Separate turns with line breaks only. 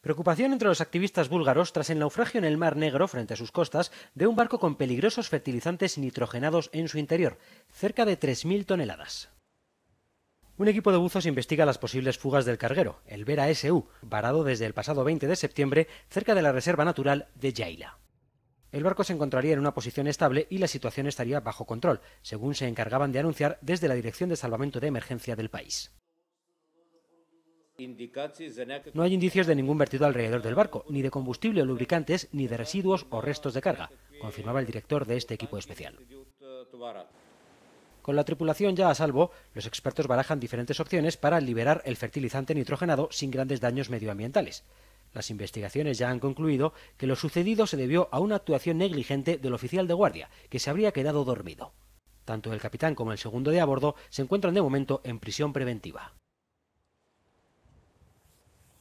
Preocupación entre los activistas búlgaros tras el naufragio en el Mar Negro frente a sus costas de un barco con peligrosos fertilizantes nitrogenados en su interior, cerca de 3.000 toneladas. Un equipo de buzos investiga las posibles fugas del carguero, el Vera SU, varado desde el pasado 20 de septiembre cerca de la reserva natural de Yaila. El barco se encontraría en una posición estable y la situación estaría bajo control, según se encargaban de anunciar desde la Dirección de Salvamento de Emergencia del país. No hay indicios de ningún vertido alrededor del barco, ni de combustible o lubricantes, ni de residuos o restos de carga, confirmaba el director de este equipo especial. Con la tripulación ya a salvo, los expertos barajan diferentes opciones para liberar el fertilizante nitrogenado sin grandes daños medioambientales. Las investigaciones ya han concluido que lo sucedido se debió a una actuación negligente del oficial de guardia, que se habría quedado dormido. Tanto el capitán como el segundo de a bordo se encuentran de momento en prisión preventiva.